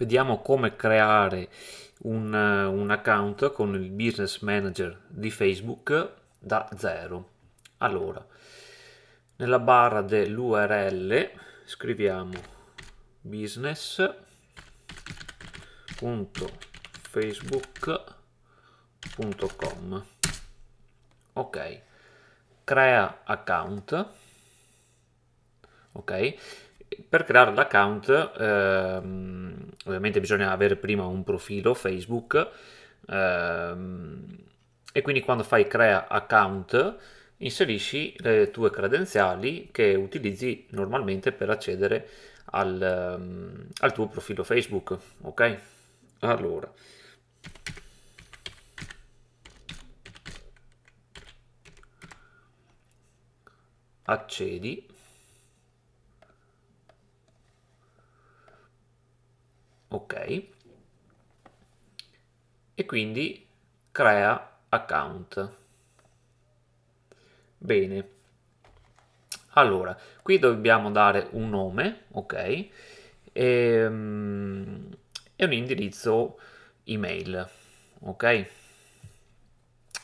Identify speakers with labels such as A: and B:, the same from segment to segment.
A: vediamo come creare un, un account con il business manager di Facebook da zero. Allora, nella barra dell'URL scriviamo business.facebook.com ok crea account ok per creare l'account ehm, ovviamente bisogna avere prima un profilo Facebook ehm, e quindi quando fai crea account inserisci le tue credenziali che utilizzi normalmente per accedere al, ehm, al tuo profilo Facebook ok allora accedi e quindi crea account. Bene. Allora, qui dobbiamo dare un nome, ok, e, ehm, e, un indirizzo email, ok?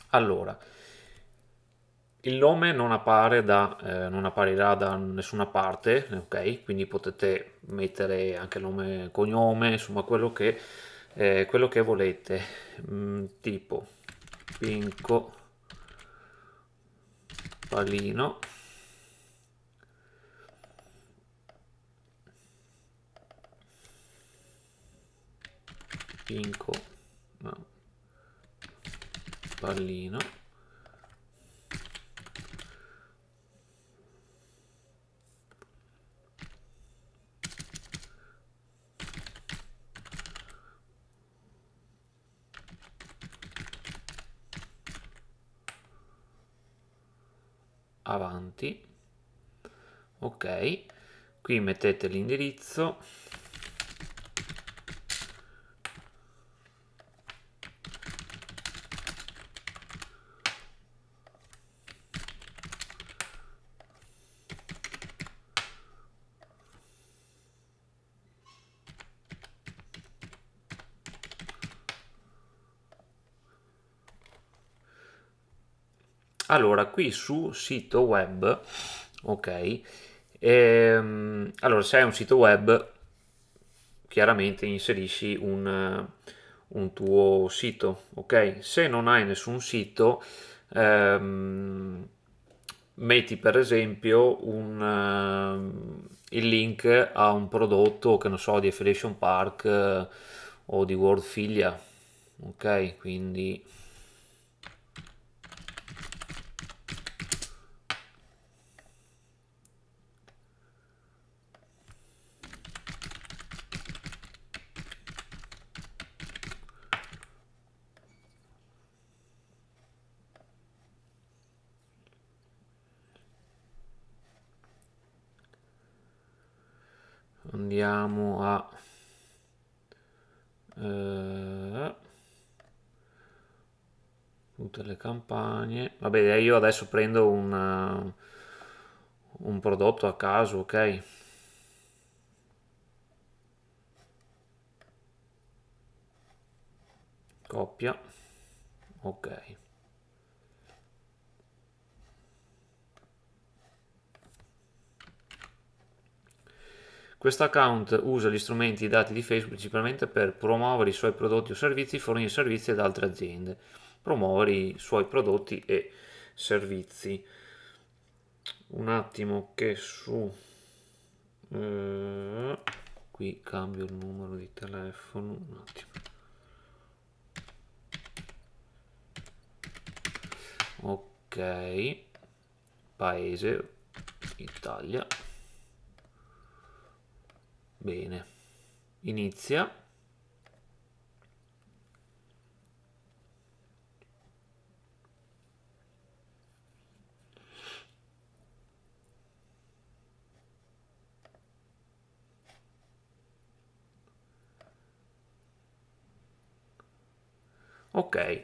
A: Allora, il nome non, appare da, eh, non apparirà da nessuna parte, ok? Quindi potete mettere anche nome, cognome, insomma quello che eh, quello che volete mm, tipo pinco palino pinco no, pallino avanti ok qui mettete l'indirizzo Allora, qui su sito web, ok, ehm, allora se hai un sito web, chiaramente inserisci un, un tuo sito, ok? Se non hai nessun sito, ehm, metti per esempio un, uh, il link a un prodotto che non so di Affiliation Park uh, o di World Filia ok quindi andiamo a eh, tutte le campagne vabbè eh, io adesso prendo un, un prodotto a caso ok coppia ok Questo account usa gli strumenti e i dati di Facebook principalmente per promuovere i suoi prodotti o servizi, fornire servizi ad altre aziende, promuovere i suoi prodotti e servizi. Un attimo che su... Eh, qui cambio il numero di telefono, un attimo. Ok, paese, Italia. Bene, inizia. Ok,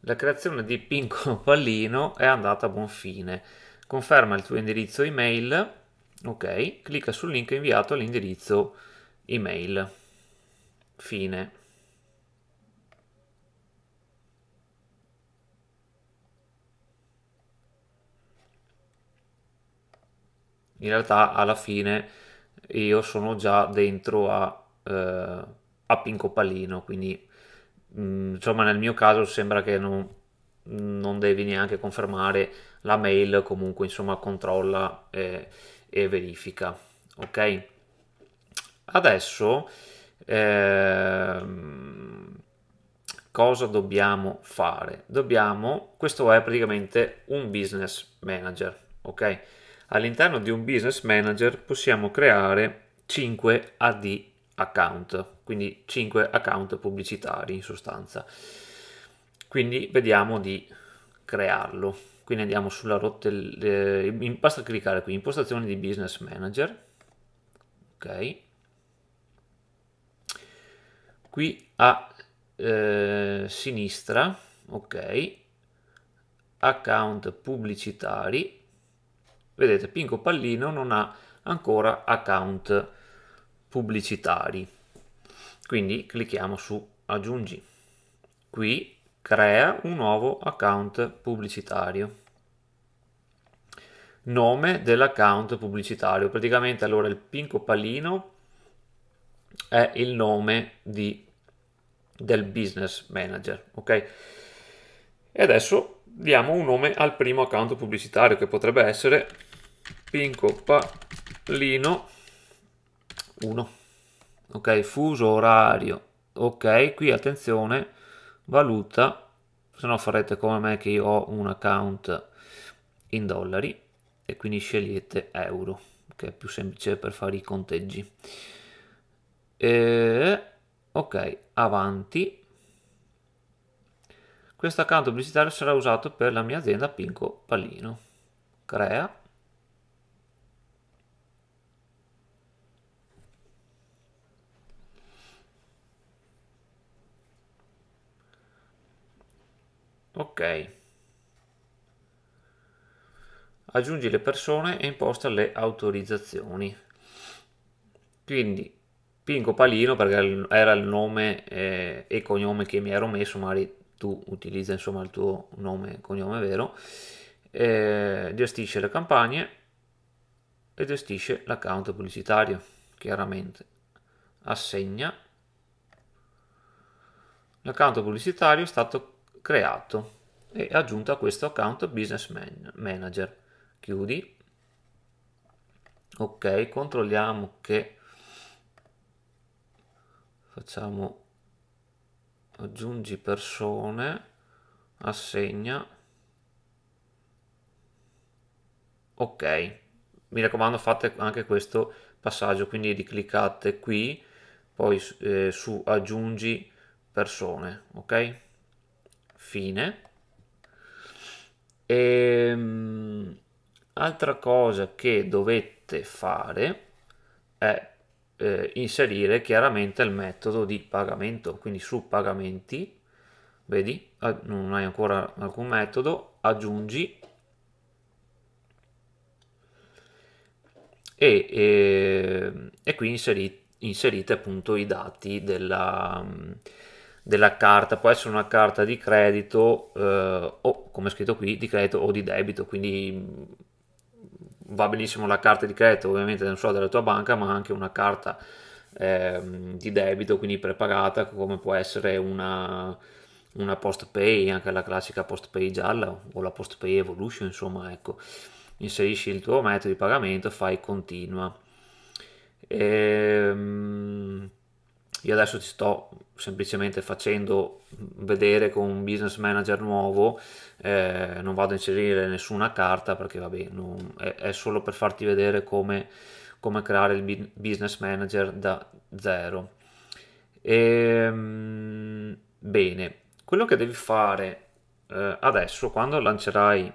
A: la creazione di Pinco Pallino è andata a buon fine. Conferma il tuo indirizzo email ok, clicca sul link inviato all'indirizzo email. Fine. In realtà alla fine io sono già dentro a, eh, a Pincopallino, quindi mh, mm, insomma nel mio caso sembra che non, non, devi neanche confermare la mail, comunque insomma controlla. Eh, e verifica ok adesso ehm, cosa dobbiamo fare dobbiamo questo è praticamente un business manager ok all'interno di un business manager possiamo creare 5 ad account quindi 5 account pubblicitari in sostanza quindi vediamo di crearlo. Quindi andiamo sulla rotella, eh, basta cliccare qui, impostazioni di business manager, ok. Qui a eh, sinistra, ok, account pubblicitari, vedete Pinco Pallino non ha ancora account pubblicitari quindi clicchiamo su aggiungi qui Crea un nuovo account pubblicitario. Nome dell'account pubblicitario. Praticamente allora il pinco pallino è il nome di, del business manager. Ok? E adesso diamo un nome al primo account pubblicitario che potrebbe essere Pinco pallino 1. Ok, fuso orario. Ok, qui attenzione valuta, se no farete come me che io ho un account in dollari e quindi scegliete euro, che è più semplice per fare i conteggi. E, ok, avanti. Questo account pubblicitario sarà usato per la mia azienda Pinco Pallino. Crea. Ok. Aggiungi le persone e imposta le autorizzazioni. Quindi Pinco Palino perché era il nome eh, e cognome che mi ero messo, magari tu utilizza insomma il tuo nome e cognome vero, eh, gestisce le campagne e gestisce l'account pubblicitario, chiaramente. Assegna. L'account pubblicitario è stato creato e aggiunto a questo account business Man manager chiudi ok controlliamo che facciamo aggiungi persone assegna ok mi raccomando fate anche questo passaggio quindi cliccate qui poi eh, su aggiungi persone ok fine. E, ehm, altra cosa che dovete fare è eh, inserire chiaramente il metodo di pagamento, quindi su pagamenti, vedi, ah, non hai ancora alcun metodo, aggiungi e, e, ehm, e qui inserite, inserite appunto i dati della della carta, può essere una carta di credito eh, o come scritto qui di credito o di debito, quindi mm, va benissimo la carta di credito ovviamente non solo della tua banca ma anche una carta eh, di debito quindi prepagata come può essere una, una post pay, anche la classica post pay gialla o la post pay evolution insomma ecco inserisci il tuo metodo di pagamento fai continua ehm io adesso ci sto semplicemente facendo vedere con un business manager nuovo, eh, non vado a inserire nessuna carta perché vabbè, non, è, è, solo per farti vedere come, come creare il business manager da zero. E, ehm, bene, quello che devi fare eh, adesso quando lancerai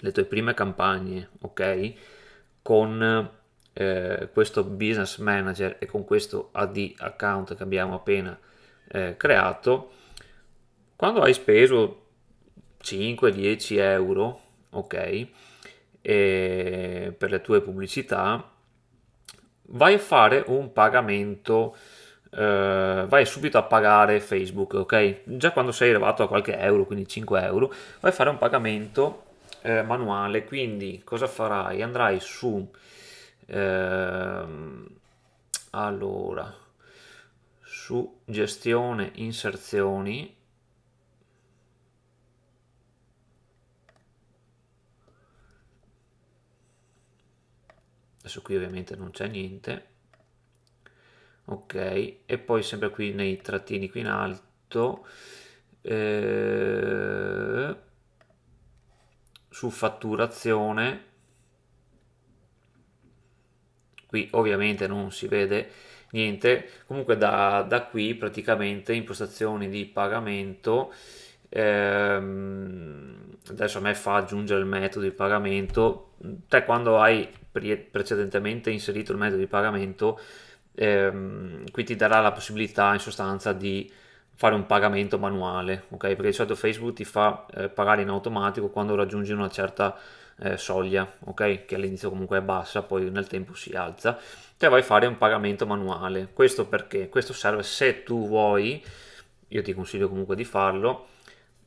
A: le tue prime campagne, ok? Con eh, questo business manager e con questo AD account che abbiamo appena eh, creato, quando hai speso 5-10 euro, ok, e per le tue pubblicità, vai a fare un pagamento, eh, vai subito a pagare Facebook, ok? Già quando sei arrivato a qualche euro, quindi 5 euro, vai a fare un pagamento eh, manuale, quindi cosa farai? Andrai su Ehm, allora, su gestione inserzioni. Adesso qui ovviamente non c'è niente. Ok, e poi sempre qui nei trattini qui in alto. Eh, su fatturazione qui ovviamente non si vede niente comunque da, da qui praticamente impostazioni di pagamento ehm, adesso a me fa aggiungere il metodo di pagamento te quando hai pre precedentemente inserito il metodo di pagamento ehm, qui ti darà la possibilità in sostanza di fare un pagamento manuale ok perché di solito Facebook ti fa eh, pagare in automatico quando raggiungi una certa eh, soglia, ok? Che all'inizio comunque è bassa, poi nel tempo si alza. Te vai a fare un pagamento manuale. Questo perché? Questo serve se tu vuoi, io ti consiglio comunque di farlo,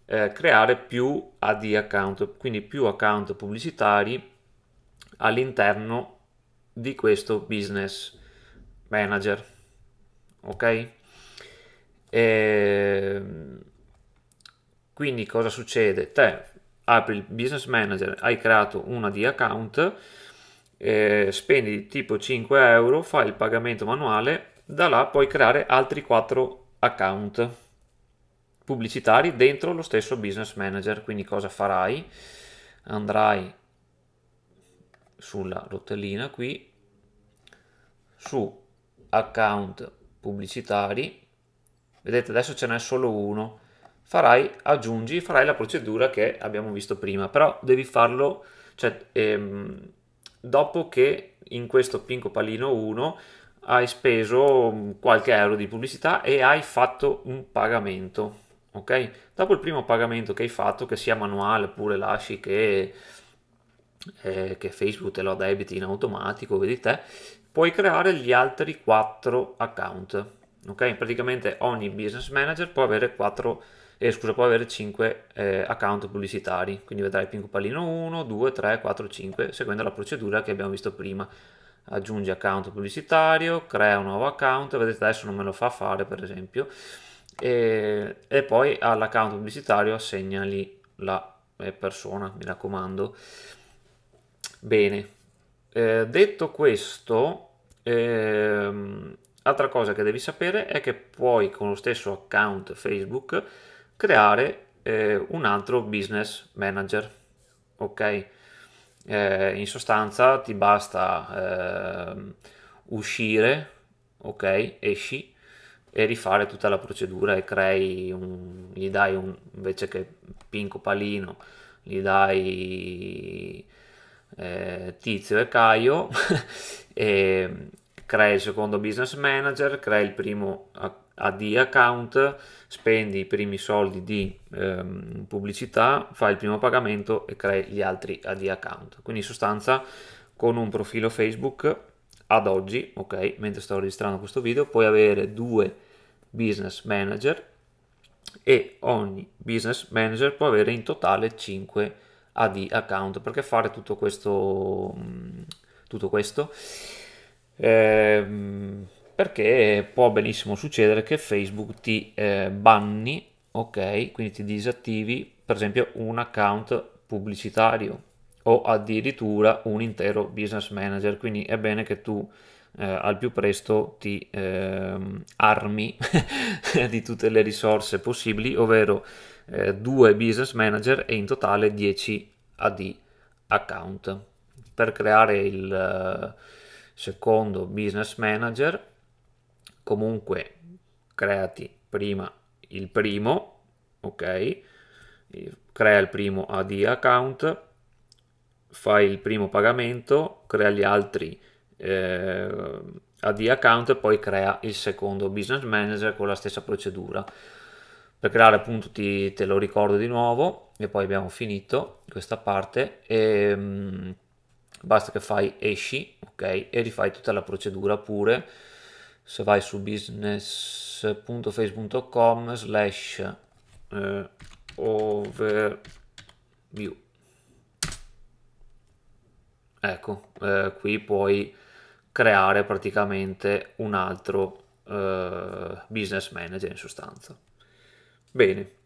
A: eh, creare più AD account, quindi più account pubblicitari all'interno di questo business manager, ok? E... Ehm, quindi cosa succede? Te apri il business manager, hai creato una di account, eh, spendi tipo 5 euro, fai il pagamento manuale, da là puoi creare altri 4 account pubblicitari dentro lo stesso business manager. Quindi cosa farai? Andrai sulla rotellina qui su account pubblicitari vedete adesso ce n'è solo uno farai, aggiungi, farai la procedura che abbiamo visto prima, però devi farlo, cioè, ehm, dopo che in questo Pinco Palino 1 hai speso qualche euro di pubblicità e hai fatto un pagamento, ok? Dopo il primo pagamento che hai fatto, che sia manuale oppure lasci che, eh, che Facebook te lo debiti in automatico, vedi te, puoi creare gli altri 4 account, ok? Praticamente ogni business manager può avere 4 account e scusa puoi avere 5 eh, account pubblicitari quindi vedrai pinco 1 2 3 4 5 seguendo la procedura che abbiamo visto prima aggiungi account pubblicitario crea un nuovo account vedete adesso non me lo fa fare per esempio e, e poi all'account pubblicitario assegnali la eh, persona mi raccomando bene eh, detto questo ehm, Altra cosa che devi sapere è che puoi con lo stesso account Facebook creare eh, un altro business manager. Ok? Eh, in sostanza ti basta eh, uscire, ok? Esci e rifare tutta la procedura e crei un, gli dai un, invece che Pinco Palino, gli dai eh, Tizio e Caio e crei il secondo business manager, crei il primo AD account, spendi i primi soldi di ehm, pubblicità, fai il primo pagamento e crei gli altri AD account. Quindi in sostanza con un profilo Facebook ad oggi, ok, mentre sto registrando questo video, puoi avere due business manager e ogni business manager può avere in totale 5 AD account. Perché fare tutto questo? Mm, tutto questo? Ehm, perché può benissimo succedere che Facebook ti eh, banni, ok, quindi ti disattivi per esempio un account pubblicitario o addirittura un intero business manager, quindi è bene che tu eh, al più presto ti eh, armi di tutte le risorse possibili, ovvero eh, due business manager e in totale 10 AD account per creare il eh, secondo business manager comunque creati prima il primo, ok? Crea il primo AD account, fai il primo pagamento, crea gli altri eh, AD account e poi crea il secondo business manager con la stessa procedura. Per creare appunto ti, te lo ricordo di nuovo e poi abbiamo finito questa parte e ehm, mh, basta che fai esci, ok? E rifai tutta la procedura pure se vai su business.face.com slash eh, overview ecco eh, qui puoi creare praticamente un altro eh, business manager in sostanza bene